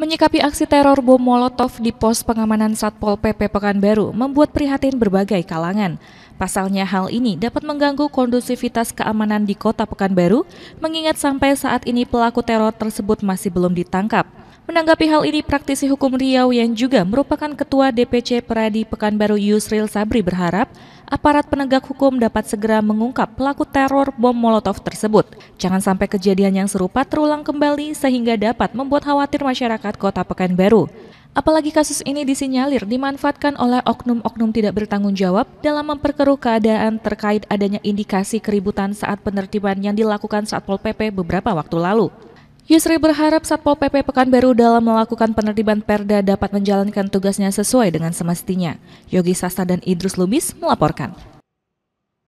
Menyikapi aksi teror bom Molotov di pos pengamanan Satpol PP Pekanbaru membuat prihatin berbagai kalangan. Pasalnya hal ini dapat mengganggu kondusivitas keamanan di kota Pekanbaru, mengingat sampai saat ini pelaku teror tersebut masih belum ditangkap. Menanggapi hal ini, praktisi hukum Riau yang juga merupakan Ketua DPC Peradi Pekanbaru Yusril Sabri berharap aparat penegak hukum dapat segera mengungkap pelaku teror bom Molotov tersebut. Jangan sampai kejadian yang serupa terulang kembali sehingga dapat membuat khawatir masyarakat kota Pekanbaru. Apalagi kasus ini disinyalir dimanfaatkan oleh oknum-oknum tidak bertanggung jawab dalam memperkeruh keadaan terkait adanya indikasi keributan saat penertiban yang dilakukan Satpol PP beberapa waktu lalu. Yusri berharap Satpol PP Pekanbaru dalam melakukan penertiban perda dapat menjalankan tugasnya sesuai dengan semestinya. Yogi Sasta dan Idrus Lubis melaporkan.